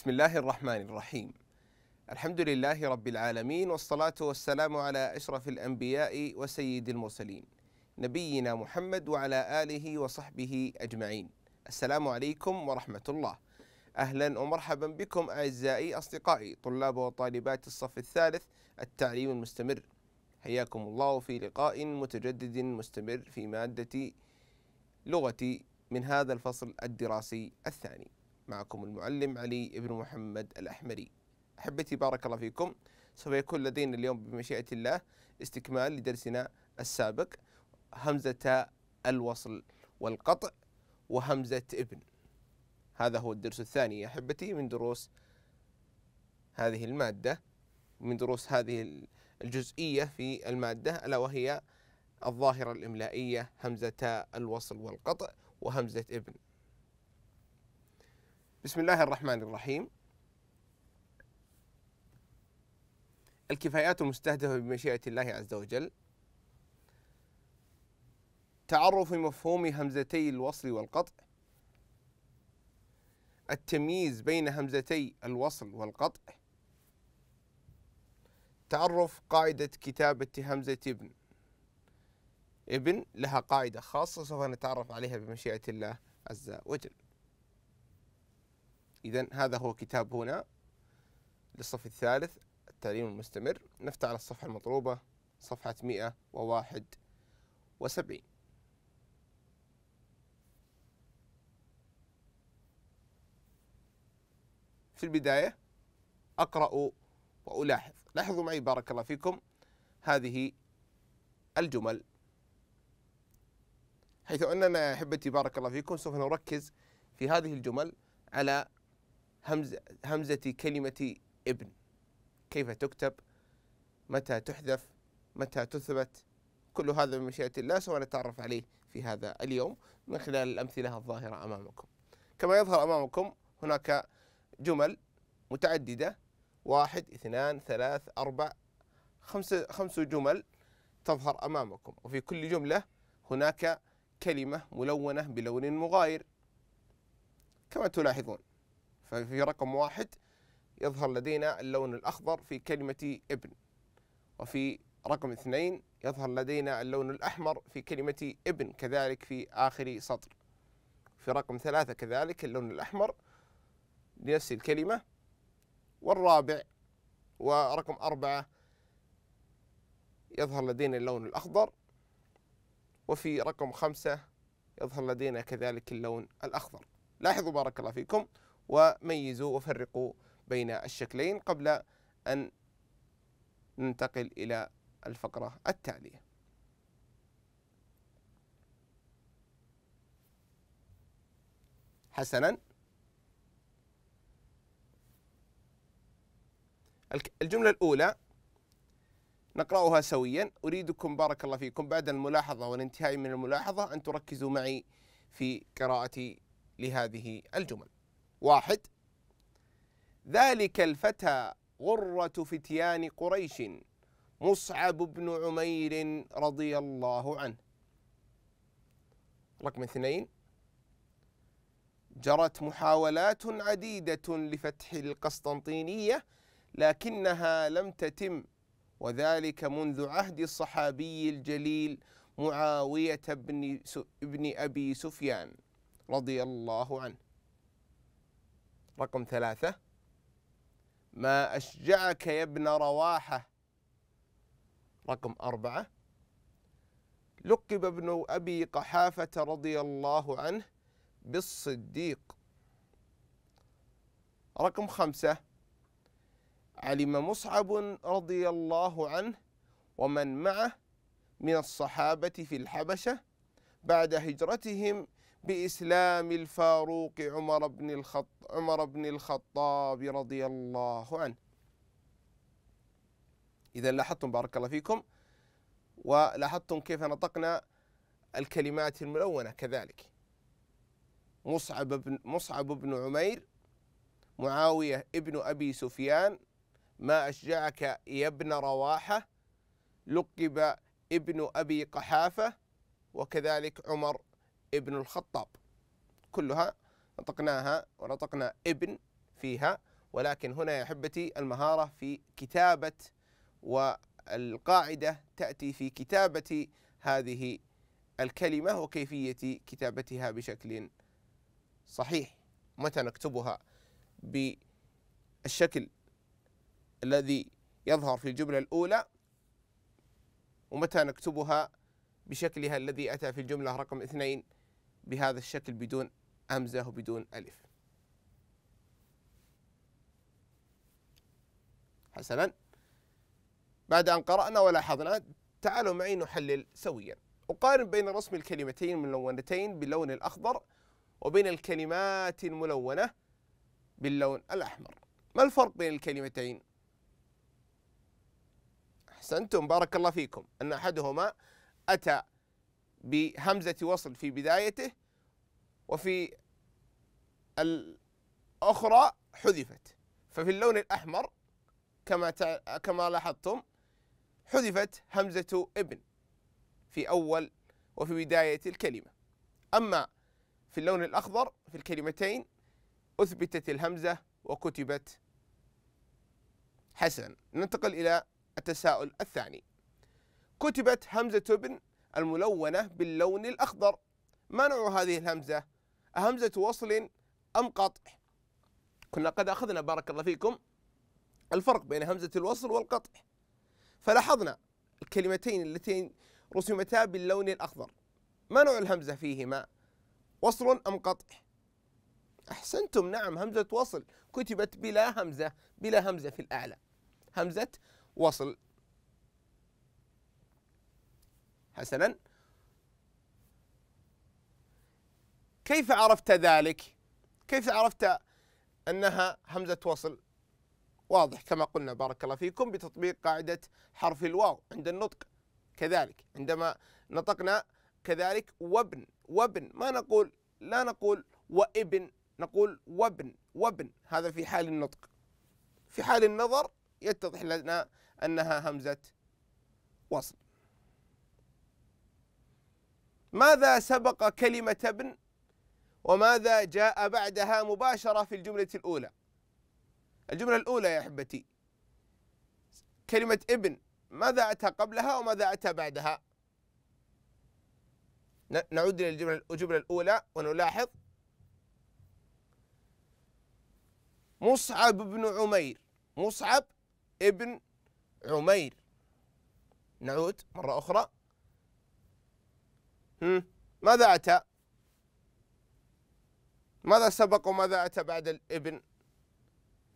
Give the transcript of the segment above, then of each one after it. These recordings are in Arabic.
بسم الله الرحمن الرحيم الحمد لله رب العالمين والصلاة والسلام على أشرف الأنبياء وسيد المرسلين نبينا محمد وعلى آله وصحبه أجمعين السلام عليكم ورحمة الله أهلا ومرحبا بكم أعزائي أصدقائي طلاب وطالبات الصف الثالث التعليم المستمر حياكم الله في لقاء متجدد مستمر في مادة لغتي من هذا الفصل الدراسي الثاني معكم المعلم علي بن محمد الأحمري أحبتي بارك الله فيكم سوف يكون لدينا اليوم بمشيئة الله استكمال لدرسنا السابق همزة الوصل والقطع وهمزة ابن هذا هو الدرس الثاني يا أحبتي من دروس هذه المادة من دروس هذه الجزئية في المادة ألا وهي الظاهرة الإملائية همزة الوصل والقطع وهمزة ابن بسم الله الرحمن الرحيم الكفايات المستهدفة بمشيئة الله عز وجل تعرف مفهوم همزتي الوصل والقطع التمييز بين همزتي الوصل والقطع تعرف قاعدة كتابة همزة ابن ابن لها قاعدة خاصة سوف نتعرف عليها بمشيئة الله عز وجل إذا هذا هو كتاب هنا للصف الثالث التعليم المستمر نفتح على الصفحة المطلوبة صفحة 171 في البداية أقرأ وألاحظ لاحظوا معي بارك الله فيكم هذه الجمل حيث أننا يا أحبتي بارك الله فيكم سوف نركز في هذه الجمل على همزة همزة كلمة ابن كيف تكتب متى تحذف متى تثبت كل هذا من مشيئة الله سوف نتعرف عليه في هذا اليوم من خلال الأمثلة الظاهرة أمامكم كما يظهر أمامكم هناك جمل متعددة واحد اثنان ثلاث أربع خمس خمس جمل تظهر أمامكم وفي كل جملة هناك كلمة ملونة بلون مغاير كما تلاحظون ففي رقم واحد يظهر لدينا اللون الأخضر في كلمة ابن وفي رقم اثنين يظهر لدينا اللون الأحمر في كلمة ابن كذلك في آخر سطر في رقم ثلاثة كذلك اللون الأحمر لنفس الكلمة والرابع ورقم أربعة يظهر لدينا اللون الأخضر وفي رقم خمسة يظهر لدينا كذلك اللون الأخضر لاحظوا بارك الله فيكم وميزوا وفرقوا بين الشكلين قبل أن ننتقل إلى الفقرة التالية حسنا الجملة الأولى نقرأها سويا أريدكم بارك الله فيكم بعد الملاحظة والانتهاء من الملاحظة أن تركزوا معي في قراءتي لهذه الجمل واحد ذلك الفتى غرة فتيان قريش مصعب بن عمير رضي الله عنه رقم اثنين جرت محاولات عديدة لفتح القسطنطينية لكنها لم تتم وذلك منذ عهد الصحابي الجليل معاوية بن, بن أبي سفيان رضي الله عنه رقم ثلاثة ما أشجعك يا ابن رواحة رقم أربعة لقب ابن أبي قحافة رضي الله عنه بالصديق رقم خمسة علم مصعب رضي الله عنه ومن معه من الصحابة في الحبشة بعد هجرتهم بإسلام الفاروق عمر بن الخط عمر بن الخطاب رضي الله عنه إذا لاحظتم بارك الله فيكم ولاحظتم كيف نطقنا الكلمات الملونة كذلك مصعب بن مصعب بن عمير معاوية ابن أبي سفيان ما أشجعك يا ابن رواحة لقب ابن أبي قحافة وكذلك عمر ابن الخطاب كلها نطقناها ونطقنا ابن فيها ولكن هنا يا احبتي المهاره في كتابه والقاعده تاتي في كتابه هذه الكلمه وكيفيه كتابتها بشكل صحيح متى نكتبها بالشكل الذي يظهر في الجمله الاولى ومتى نكتبها بشكلها الذي اتى في الجمله رقم اثنين بهذا الشكل بدون همزة وبدون ألف حسنا بعد أن قرأنا ولاحظنا تعالوا معي نحلل سويا أقارن بين رسم الكلمتين الملونتين باللون الأخضر وبين الكلمات الملونة باللون الأحمر ما الفرق بين الكلمتين؟ أحسنتم بارك الله فيكم أن أحدهما أتى بهمزة وصل في بدايته وفي الأخرى حذفت ففي اللون الأحمر كما كما لاحظتم حذفت همزة ابن في أول وفي بداية الكلمة أما في اللون الأخضر في الكلمتين أثبتت الهمزة وكتبت حسن ننتقل إلى التساؤل الثاني كتبت همزة ابن الملونة باللون الأخضر ما نوع هذه الهمزة همزة وصل أم قطع كنا قد أخذنا بارك الله فيكم الفرق بين همزة الوصل والقطع فلاحظنا الكلمتين اللتين رسمتا باللون الأخضر ما نوع الهمزة فيهما وصل أم قطع أحسنتم نعم همزة وصل كتبت بلا همزة بلا همزة في الأعلى همزة وصل حسنا كيف عرفت ذلك كيف عرفت أنها همزة وصل واضح كما قلنا بارك الله فيكم بتطبيق قاعدة حرف الواو عند النطق كذلك عندما نطقنا كذلك وابن وابن ما نقول لا نقول وابن نقول وابن وابن هذا في حال النطق في حال النظر يتضح لنا أنها همزة وصل ماذا سبق كلمة ابن وماذا جاء بعدها مباشرة في الجملة الأولى الجملة الأولى يا أحبتي كلمة ابن ماذا أتى قبلها وماذا أتى بعدها نعود إلى الجملة الأولى ونلاحظ مصعب بن عمير مصعب ابن عمير نعود مرة أخرى ماذا أتى ماذا سبق وماذا أتى بعد الابن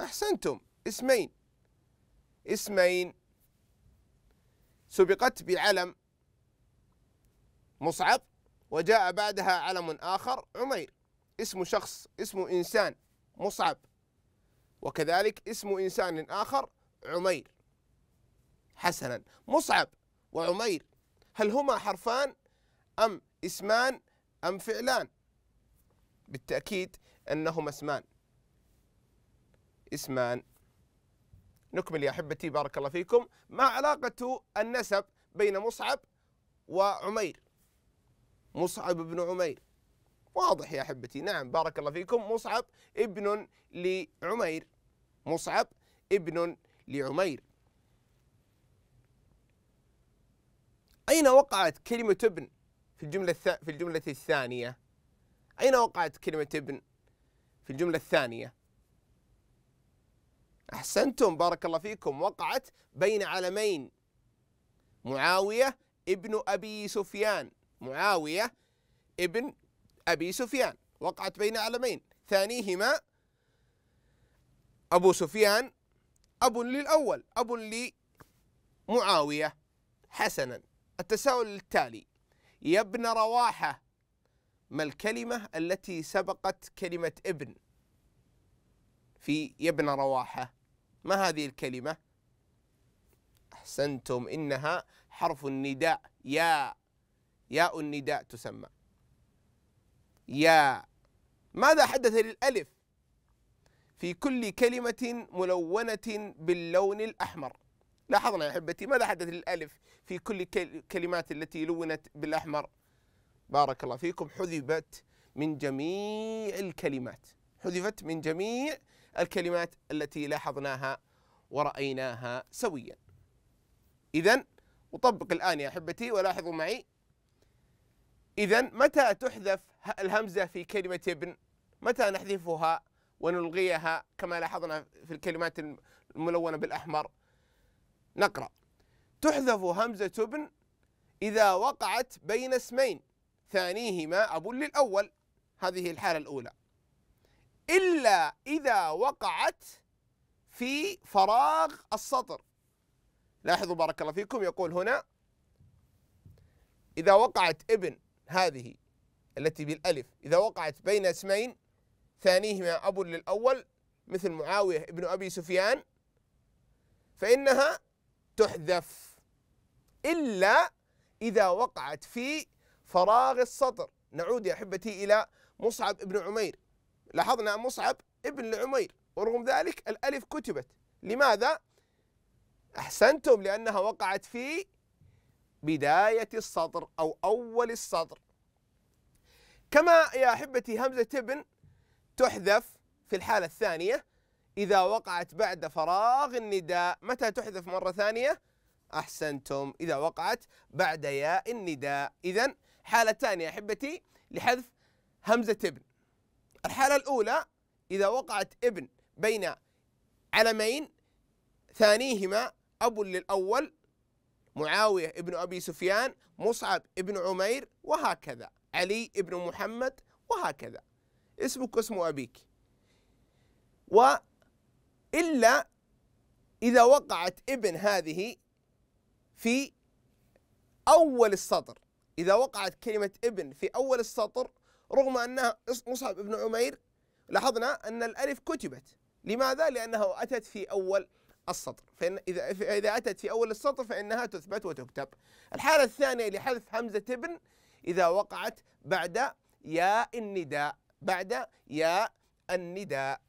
أحسنتم اسمين اسمين سبقت بعلم مصعب وجاء بعدها علم آخر عمير اسم شخص اسم إنسان مصعب وكذلك اسم إنسان آخر عمير حسنا مصعب وعمير هل هما حرفان أم اسمان أم فعلان بالتأكيد أنهما اسمان اسمان نكمل يا أحبتي بارك الله فيكم ما علاقة النسب بين مصعب وعمير مصعب بن عمير واضح يا أحبتي نعم بارك الله فيكم مصعب ابن لعمير مصعب ابن لعمير أين وقعت كلمة ابن في الجملة في الجملة الثانية أين وقعت كلمة ابن في الجملة الثانية أحسنتم بارك الله فيكم وقعت بين علمين معاوية ابن أبي سفيان معاوية ابن أبي سفيان وقعت بين علمين ثانيهما أبو سفيان أب للأول أب لمعاوية حسنا التساؤل التالي يا ابن رواحة ما الكلمة التي سبقت كلمة ابن في يبن رواحة ما هذه الكلمة أحسنتم إنها حرف النداء يا ياء النداء تسمى يا ماذا حدث للألف في كل كلمة ملونة باللون الأحمر لاحظنا يا أحبتي ماذا حدث للألف في كل الكلمات التي لونت بالأحمر بارك الله فيكم حذفت من جميع الكلمات حذفت من جميع الكلمات التي لاحظناها ورأيناها سويا إذا أطبق الآن يا أحبتي ولاحظوا معي إذا متى تحذف الهمزة في كلمة ابن متى نحذفها ونلغيها كما لاحظنا في الكلمات الملونة بالأحمر نقرأ تحذف همزة ابن إذا وقعت بين اسمين ثانيهما أب للأول هذه الحالة الأولى إلا إذا وقعت في فراغ السطر لاحظوا بارك الله فيكم يقول هنا إذا وقعت ابن هذه التي بالألف إذا وقعت بين اسمين ثانيهما أب للأول مثل معاوية ابن أبي سفيان فإنها تحذف إلا إذا وقعت في فراغ السطر نعود يا أحبتي إلى مصعب ابن عمير لاحظنا مصعب ابن عمير ورغم ذلك الألف كتبت لماذا؟ أحسنتم لأنها وقعت في بداية السطر أو أول السطر كما يا أحبتي همزة ابن تحذف في الحالة الثانية إذا وقعت بعد فراغ النداء متى تحذف مرة ثانية؟ أحسنتم إذا وقعت بعد ياء النداء إذا حالة ثانية أحبتي لحذف همزة ابن الحالة الأولى إذا وقعت ابن بين علمين ثانيهما أب للأول معاوية ابن أبي سفيان مصعب ابن عمير وهكذا علي ابن محمد وهكذا اسمك اسم أبيك وإلا إذا وقعت ابن هذه في أول السطر إذا وقعت كلمة ابن في أول السطر رغم أنها مصعب بن عمير لاحظنا أن الألف كتبت لماذا؟ لأنها أتت في أول السطر فإن إذا, إذا أتت في أول السطر فإنها تثبت وتكتب الحالة الثانية لحذف همزة ابن إذا وقعت بعد ياء النداء بعد ياء النداء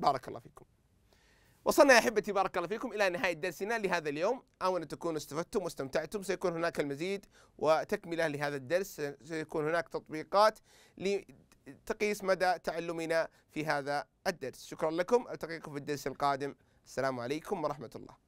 بارك الله فيكم وصلنا يا احبتي بارك الله فيكم الى نهايه درسنا لهذا اليوم، امل ان تكونوا استفدتم واستمتعتم، سيكون هناك المزيد وتكمله لهذا الدرس، سيكون هناك تطبيقات لتقيس مدى تعلمنا في هذا الدرس، شكرا لكم، التقيكم في الدرس القادم، السلام عليكم ورحمه الله.